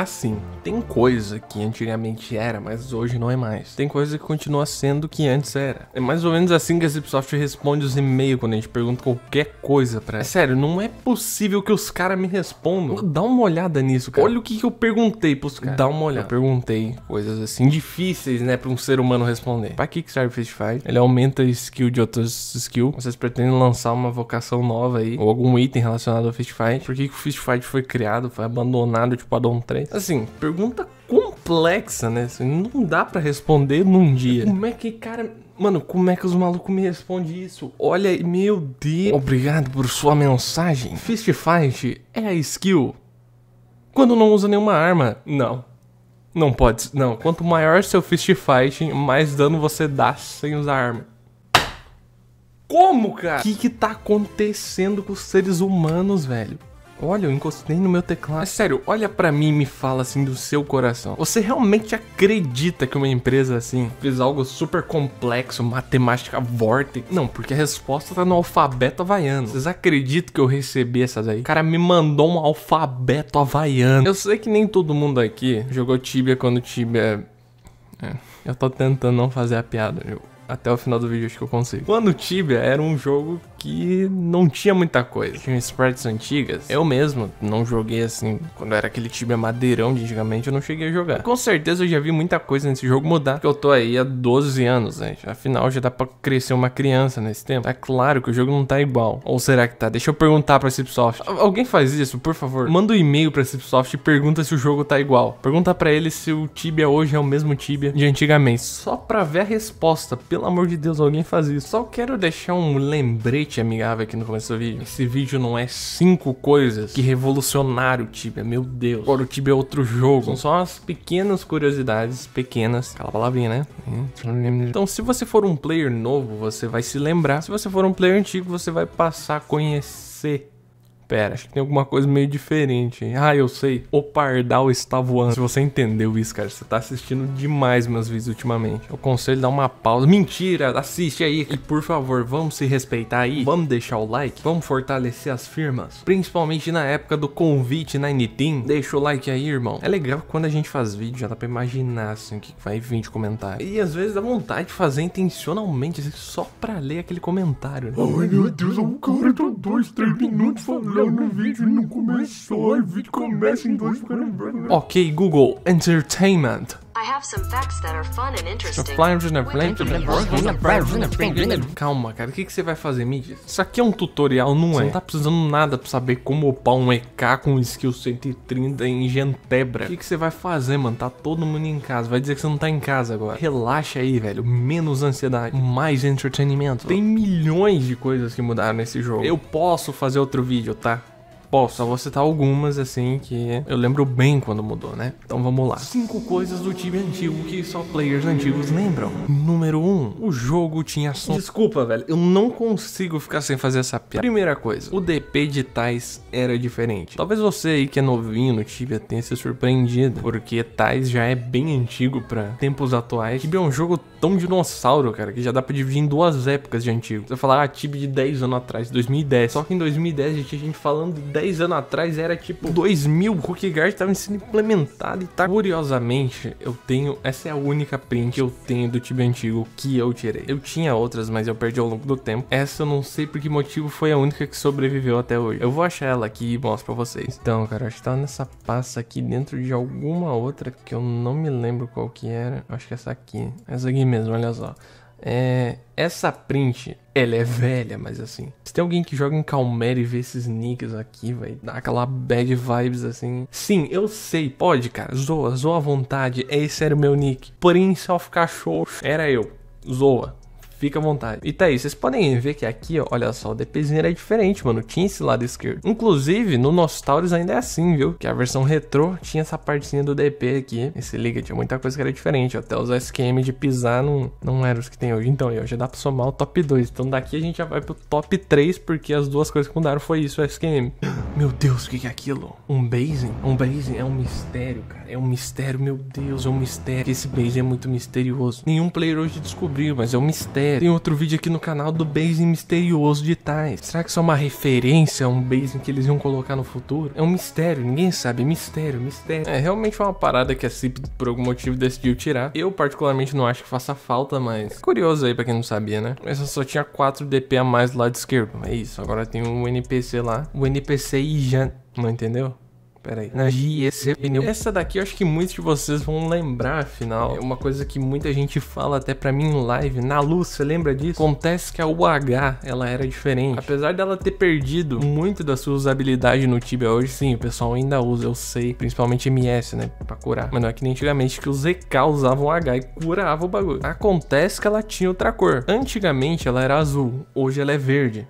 assim. Tem coisa que antigamente era, mas hoje não é mais. Tem coisa que continua sendo que antes era. É mais ou menos assim que a Zipsoft responde os e-mails quando a gente pergunta qualquer coisa pra ela. É sério, não é possível que os caras me respondam. Dá uma olhada nisso, cara. Olha o que, que eu perguntei pros caras. Dá uma olhada. Eu perguntei coisas assim difíceis, né, pra um ser humano responder. Pra que, que serve Fist Fight? Ele aumenta a skill de outras skills. Vocês pretendem lançar uma vocação nova aí, ou algum item relacionado ao Fist Fight. Por que, que o Fist Fight foi criado, foi abandonado, tipo, a Dom 3? Assim, pergunta complexa, né? Assim, não dá para responder num dia. Como é que, cara. Mano, como é que os malucos me respondem isso? Olha, meu Deus. Obrigado por sua mensagem. Fist Fight é a skill. Quando não usa nenhuma arma, não. Não pode. Não, quanto maior seu fist fight, mais dano você dá sem usar arma. Como, cara? O que, que tá acontecendo com os seres humanos, velho? Olha, eu encostei no meu teclado. É sério, olha para mim e me fala assim do seu coração. Você realmente acredita que uma empresa assim fez algo super complexo, matemática vortex? Não, porque a resposta tá no alfabeto havaiano. Vocês acreditam que eu recebi essas aí? O cara me mandou um alfabeto havaiano. Eu sei que nem todo mundo aqui jogou Tibia quando Tibia. É. é. Eu tô tentando não fazer a piada, eu até o final do vídeo acho que eu consigo. Quando o Tibia era um jogo que não tinha muita coisa. Tinha sprites antigas. Eu mesmo não joguei assim, quando era aquele time madeirão de antigamente, eu não cheguei a jogar. Com certeza eu já vi muita coisa nesse jogo mudar, porque eu tô aí há 12 anos, gente. Né? Afinal, já dá pra crescer uma criança nesse tempo. É claro que o jogo não tá igual. Ou será que tá? Deixa eu perguntar pra Cipsoft. Alguém faz isso, por favor? Manda um e-mail pra Cipsoft e pergunta se o jogo tá igual. Pergunta pra ele se o Tibia hoje é o mesmo Tibia de antigamente. Só pra ver a resposta. Pelo amor de Deus, alguém faz isso. Só quero deixar um lembrete lembrete amigável aqui é no começo do vídeo. Esse vídeo não é cinco coisas que revolucionaram o Tibia, meu Deus. Agora o Tibia é outro jogo. São só umas pequenas curiosidades, pequenas. Aquela palavrinha, né? Então, se você for um player novo, você vai se lembrar. Se você for um player antigo, você vai passar a conhecer Pera, acho que tem alguma coisa meio diferente. Ah, eu sei. O pardal está voando. Se você entendeu isso, cara, você tá assistindo demais meus vídeos ultimamente. Eu conselho dar uma pausa. Mentira, assiste aí. E por favor, vamos se respeitar aí. Vamos deixar o like. Vamos fortalecer as firmas. Principalmente na época do convite na Nitin. Deixa o like aí, irmão. É legal quando a gente faz vídeo, já dá pra imaginar assim o que vai vir de comentário. E às vezes dá vontade de fazer intencionalmente, assim, só pra ler aquele comentário. Né? Ai meu Deus, é um cara tá dois, três minutos falando não, no vídeo não começou, o vídeo começa em dois né? Ok, Google, entertainment. Calma, cara, o que, que você vai fazer, mídia? Isso aqui é um tutorial, não você é? Não tá precisando nada pra saber como upar um EK com skill 130 em Gentebra. O que, que você vai fazer, mano? Tá todo mundo em casa. Vai dizer que você não tá em casa agora. Relaxa aí, velho. Menos ansiedade, mais entretenimento. Tem milhões de coisas que mudaram nesse jogo. Eu posso fazer outro vídeo, tá? Bom, só vou citar algumas, assim, que eu lembro bem quando mudou, né? Então vamos lá. Cinco coisas do time antigo que só players antigos lembram. Número um, o jogo tinha som. Desculpa, velho, eu não consigo ficar sem fazer essa piada. Primeira coisa, o DP de Tais era diferente. Talvez você aí que é novinho no Tibia tenha se surpreendido, porque Tais já é bem antigo pra tempos atuais. Tibia é um jogo tão dinossauro, cara, que já dá pra dividir em duas épocas de antigo. Você falar, ah, Tibia de 10 anos atrás, 2010. Só que em 2010 gente tinha gente falando de 10 anos atrás era tipo 2000, o cookie tava sendo implementado e tá. Curiosamente, eu tenho, essa é a única print que eu tenho do Tibia antigo que eu tirei. Eu tinha outras, mas eu perdi ao longo do tempo. Essa eu não sei por que motivo foi a única que sobreviveu até hoje. Eu vou achar ela aqui e mostro pra vocês. Então, cara, acho que tá nessa pasta aqui dentro de alguma outra que eu não me lembro qual que era. Acho que é essa aqui. É essa aqui mesmo, olha só. É, essa print, ela é velha, mas assim. Se tem alguém que joga em Calmere e vê esses nicks aqui, vai dar aquela bad vibes assim. Sim, eu sei, pode, cara. Zoa, zoa à vontade. Esse era o meu nick. Porém, self cachorro era eu. Zoa. Fica à vontade. E tá aí, vocês podem ver que aqui, ó, olha só, o DPzinho era diferente, mano. Tinha esse lado esquerdo. Inclusive, no Nostauros ainda é assim, viu? Que a versão retrô tinha essa partezinha do DP aqui. esse se liga, tinha muita coisa que era diferente. Até os SQM de pisar não, não eram os que tem hoje. Então, ó, já dá pra somar o top 2. Então daqui a gente já vai pro top 3, porque as duas coisas que mudaram foi isso, o SQM. Meu Deus, o que é aquilo? Um Basin? Um Basin é um mistério, cara. É um mistério, meu Deus, é um mistério. Esse Basin é muito misterioso. Nenhum player hoje descobriu, mas é um mistério tem outro vídeo aqui no canal do Basin misterioso de Tais. Será que isso é uma referência a um Basin que eles iam colocar no futuro? É um mistério, ninguém sabe. É mistério, mistério. É, realmente foi é uma parada que a CIP, por algum motivo, decidiu tirar. Eu, particularmente, não acho que faça falta, mas... É curioso aí, pra quem não sabia, né? Mas eu só tinha 4 DP a mais do lado esquerdo. É isso, agora tem um NPC lá. O NPC Ijan, não entendeu? Pera aí. Na é Pneu. Essa daqui eu acho que muitos de vocês vão lembrar, afinal. É uma coisa que muita gente fala até pra mim em live. Na luz, você lembra disso? Acontece que a UH, ela era diferente. Apesar dela ter perdido muito da sua usabilidade no Tibia hoje, sim, o pessoal ainda usa, eu sei. Principalmente MS, né? Pra curar. Mas não é que nem antigamente que o ZK usava o H e curava o bagulho. Acontece que ela tinha outra cor. Antigamente ela era azul, hoje ela é verde.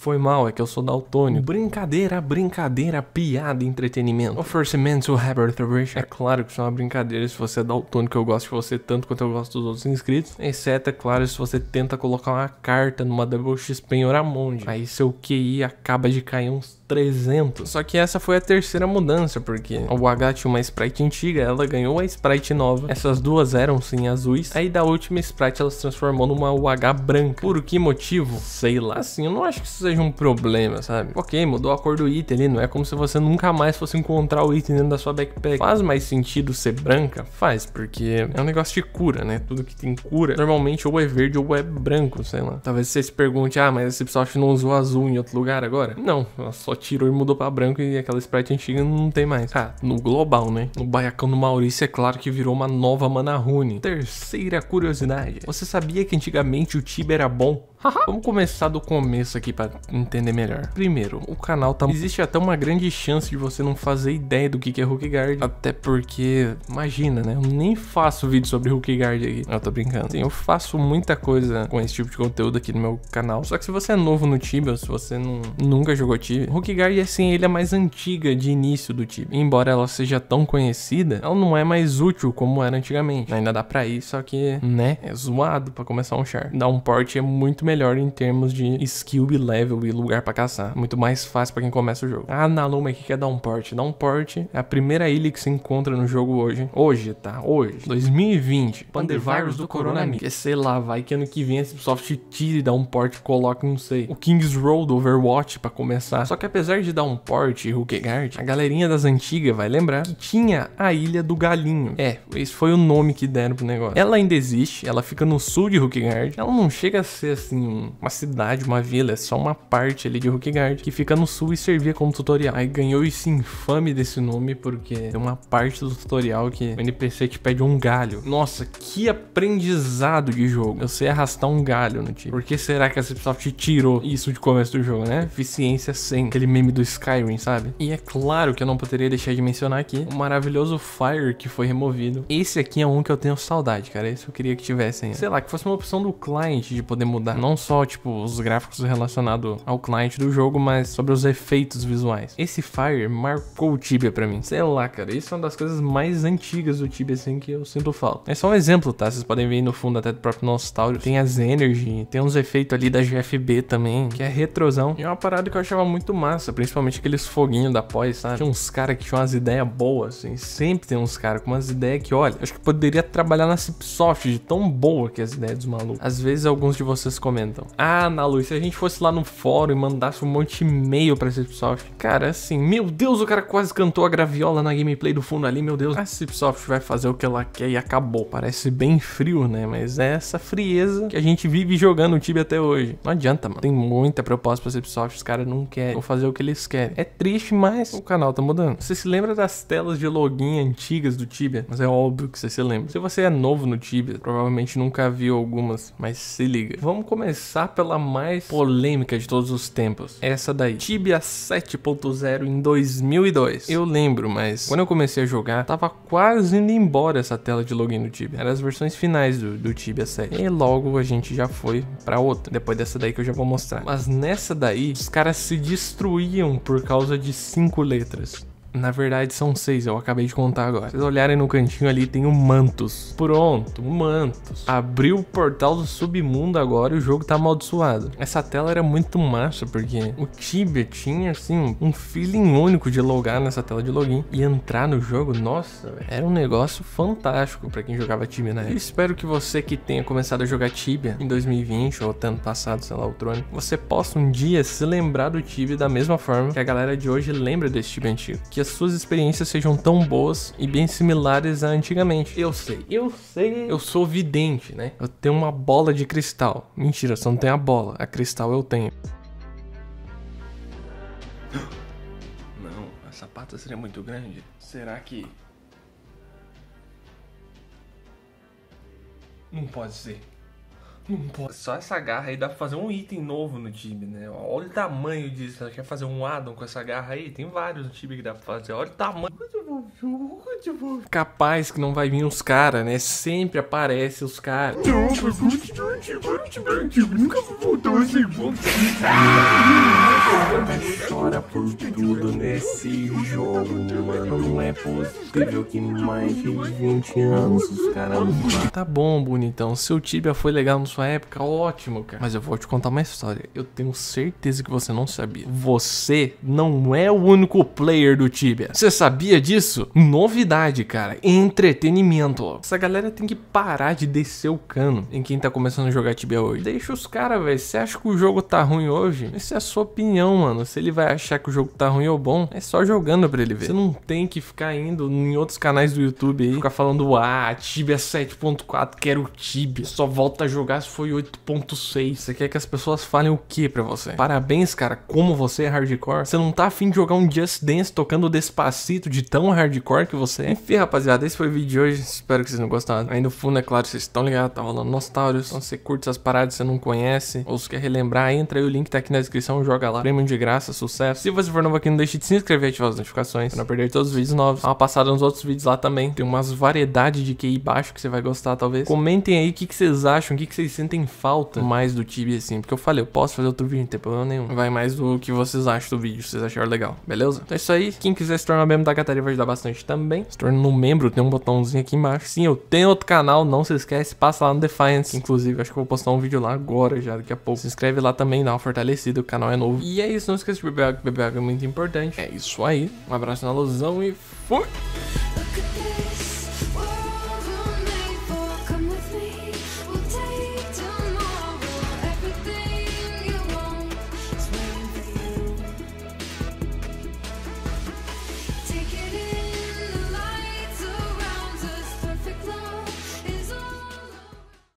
Foi mal, é que eu sou daltônico. Brincadeira, brincadeira, piada, entretenimento. Oferecimento, Richard. É claro que isso é uma brincadeira se você é daltônico, eu gosto de você tanto quanto eu gosto dos outros inscritos. Exceto, é claro, se você tenta colocar uma carta numa Double XP em Oramonde. Aí seu QI acaba de cair uns 300. Só que essa foi a terceira mudança, porque o H tinha uma Sprite antiga, ela ganhou a Sprite nova. Essas duas eram sim azuis. Aí da última Sprite ela se transformou numa UH branca. Por que motivo? Sei lá. Assim, eu não acho que isso seja um problema, sabe? Ok, mudou a cor do item ali, não é como se você nunca mais fosse encontrar o item dentro da sua backpack. Faz mais sentido ser branca? Faz, porque é um negócio de cura, né? Tudo que tem cura, normalmente ou é verde ou é branco, sei lá. Talvez você se pergunte, ah, mas esse pessoal não usou azul em outro lugar agora? Não, ela só tirou e mudou pra branco e aquela Sprite antiga não tem mais. Ah, no global, né? No Baiacão do Maurício é claro que virou uma nova mana rune Terceira curiosidade. Você sabia que antigamente o Tiba era bom? Vamos começar do começo aqui para entender melhor. Primeiro, o canal tá... Existe até uma grande chance de você não fazer ideia do que é Hulk Guard. Até porque, imagina, né? Eu nem faço vídeo sobre Hulk Guard aqui. Eu tô brincando. Sim, eu faço muita coisa com esse tipo de conteúdo aqui no meu canal. Só que se você é novo no Tibia, se você não, nunca jogou Tibia, Hulk Guard, é assim, ele é mais antiga de início do Tibia. Embora ela seja tão conhecida, ela não é mais útil como era antigamente. Ainda dá pra ir, só que, né? É zoado pra começar um char. Dar um porte é muito melhor em termos de skill e level e lugar para caçar. Muito mais fácil para quem começa o jogo. Ah, Naluma aqui quer dar um port. dá um port é a primeira ilha que se encontra no jogo hoje. Hoje, tá? Hoje. 2020. Pandevírus do Coronavírus. Porque sei lá, vai que ano que vem a Ubisoft tira e dá um port coloca, não sei. O Kings Road Overwatch para começar. Só que apesar de dar um port e a galerinha das antigas vai lembrar que tinha a Ilha do Galinho. É, esse foi o nome que deram pro negócio. Ela ainda existe, ela fica no sul de Hookegard. Ela não chega a ser assim assim, uma cidade, uma vila, é só uma parte ali de Hookgard, que fica no sul e servia como tutorial. Aí ganhou esse infame desse nome, porque é uma parte do tutorial que o NPC te pede um galho. Nossa, que aprendizado de jogo. Eu sei arrastar um galho no time. Por que será que a te tirou isso de começo do jogo, né? Eficiência sem aquele meme do Skyrim, sabe? E é claro que eu não poderia deixar de mencionar aqui o maravilhoso Fire que foi removido. Esse aqui é um que eu tenho saudade, cara. Esse eu queria que tivessem. Sei lá, que fosse uma opção do cliente de poder mudar. Não não só tipo os gráficos relacionados ao cliente do jogo, mas sobre os efeitos visuais. Esse Fire marcou o Tibia para mim. Sei lá, cara, isso é uma das coisas mais antigas do Tibia assim que eu sinto falta. É só um exemplo, tá? Vocês podem ver aí no fundo até do próprio Nostalgia. Tem as Energy, tem uns efeitos ali da GFB também, que é retrosão. E é uma parada que eu achava muito massa, principalmente aqueles foguinhos da pós, sabe? Tinha uns caras que tinham umas ideias boas, assim. Sempre tem uns caras com umas ideias que, olha, acho que poderia trabalhar na Cipsoft de tão boa que é as ideias dos malucos. Às vezes alguns de vocês comentam comentam. Ah, na luz, se a gente fosse lá no fórum e mandasse um monte de e-mail pra Cipsoft. Cara, assim, meu Deus, o cara quase cantou a graviola na gameplay do fundo ali, meu Deus. A Cipsoft vai fazer o que ela quer e acabou. Parece bem frio, né? Mas é essa frieza que a gente vive jogando o Tibia até hoje. Não adianta, mano. Tem muita proposta pra Cipsoft, os caras não querem Vou fazer o que eles querem. É triste, mas o canal tá mudando. Você se lembra das telas de login antigas do Tibia? Mas é óbvio que você se lembra. Se você é novo no Tibia, provavelmente nunca viu algumas, mas se liga. Vamos começar começar pela mais polêmica de todos os tempos. Essa daí, Tibia 7.0 em 2002. Eu lembro, mas quando eu comecei a jogar, tava quase indo embora essa tela de login do Tibia. Era as versões finais do, do Tibia 7. E logo a gente já foi pra outra. Depois dessa daí que eu já vou mostrar. Mas nessa daí, os caras se destruíam por causa de cinco letras. Na verdade são seis, eu acabei de contar agora. Vocês olharem no cantinho ali, tem o Mantos. Pronto, o Mantos. Abriu o portal do submundo agora e o jogo tá amaldiçoado. Essa tela era muito massa, porque o Tibia tinha, assim, um feeling único de logar nessa tela de login e entrar no jogo. Nossa, era um negócio fantástico para quem jogava Tibia na época. Eu espero que você que tenha começado a jogar Tibia em 2020 ou ano passado, sei lá, o Trone, você possa um dia se lembrar do Tibia da mesma forma que a galera de hoje lembra desse Tibia antigo. Que que as suas experiências sejam tão boas e bem similares a antigamente. Eu sei, eu sei. Eu sou vidente, né? Eu tenho uma bola de cristal. Mentira, só não tem a bola. A cristal eu tenho. Não, a sapata seria muito grande. Será que. Não pode ser. Só essa garra aí dá pra fazer um item novo no time, né? Olha o tamanho disso. Ela quer fazer um Adam com essa garra aí? Tem vários no time que dá pra fazer. Olha o tamanho. Capaz que não vai vir os caras, né? Sempre aparece os caras. Nunca voltou esse Chora por tudo nesse jogo, mano. Não é possível que mais de 20 anos os caras. Tá bom, bonitão. Seu Tibia foi legal nos sua época, ótimo, cara. Mas eu vou te contar uma história. Eu tenho certeza que você não sabia. Você não é o único player do Tibia. Você sabia disso? Novidade, cara. Entretenimento. Essa galera tem que parar de descer o cano em quem tá começando a jogar Tibia hoje. Deixa os caras, velho. Você acha que o jogo tá ruim hoje? Essa é a sua opinião, mano. Se ele vai achar que o jogo tá ruim ou bom, é só jogando pra ele ver. Você não tem que ficar indo em outros canais do YouTube aí, ficar falando, ah, Tibia 7.4, quero Tibia. Só volta a jogar foi 8.6. Você quer que as pessoas falem o que pra você? Parabéns, cara, como você é hardcore. Você não tá afim de jogar um Just Dance tocando despacito de tão hardcore que você é. Enfim, rapaziada, esse foi o vídeo de hoje. Espero que vocês tenham gostado. Aí no fundo, é claro, vocês estão ligados, tá rolando Nostalgios. Então, se você curte essas paradas, você não conhece, ou se quer relembrar, entra aí, o link tá aqui na descrição, joga lá. Prêmio de graça, sucesso. Se você for novo aqui, não deixe de se inscrever e ativar as notificações pra não perder todos os vídeos novos. Dá uma passada nos outros vídeos lá também. Tem umas variedades de QI baixo que você vai gostar, talvez. Comentem aí o que, que vocês acham, o que, que vocês vocês sentem falta mais do Tibi, assim? Porque eu falei, eu posso fazer outro vídeo, não tem problema nenhum. Vai mais do que vocês acham do vídeo, se vocês acharam legal, beleza? Então é isso aí. Quem quiser se tornar membro da Catarina vai ajudar bastante também. Se tornando um membro, tem um botãozinho aqui embaixo. Sim, eu tenho outro canal, não se esquece, passa lá no Defiance. Inclusive, acho que eu vou postar um vídeo lá agora, já daqui a pouco. Se inscreve lá também, dá uma fortalecida, o canal é novo. E é isso, não esqueça de beber água, beber água é muito importante. É isso aí. Um abraço na alusão e fui!